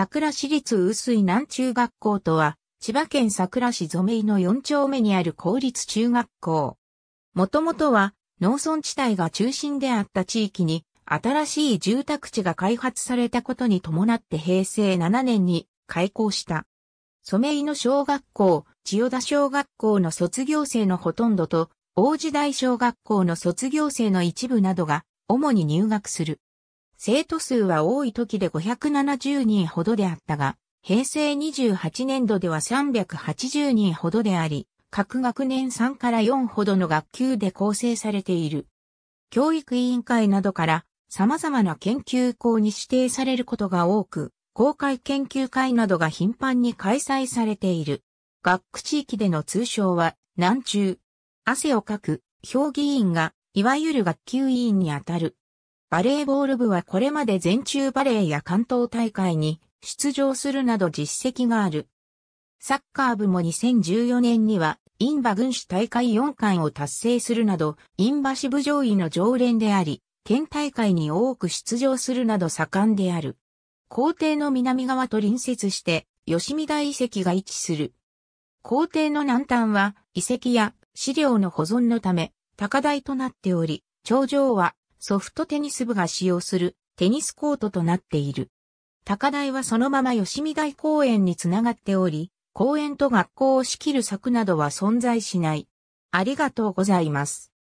桜市立雨水南中学校とは、千葉県桜市染井の4丁目にある公立中学校。もともとは、農村地帯が中心であった地域に、新しい住宅地が開発されたことに伴って平成7年に開校した。染井の小学校、千代田小学校の卒業生のほとんどと、王子大小学校の卒業生の一部などが、主に入学する。生徒数は多い時で570人ほどであったが、平成28年度では380人ほどであり、各学年3から4ほどの学級で構成されている。教育委員会などから様々な研究校に指定されることが多く、公開研究会などが頻繁に開催されている。学区地域での通称は、南中。汗をかく、評議員が、いわゆる学級委員にあたる。バレーボール部はこれまで全中バレーや関東大会に出場するなど実績がある。サッカー部も2014年には、インバ軍主大会4冠を達成するなど、インバ支部上位の常連であり、県大会に多く出場するなど盛んである。校庭の南側と隣接して、吉見大遺跡が位置する。校庭の南端は、遺跡や資料の保存のため、高台となっており、頂上はソフトテニス部が使用するテニスコートとなっている。高台はそのまま吉見台公園につながっており、公園と学校を仕切る柵などは存在しない。ありがとうございます。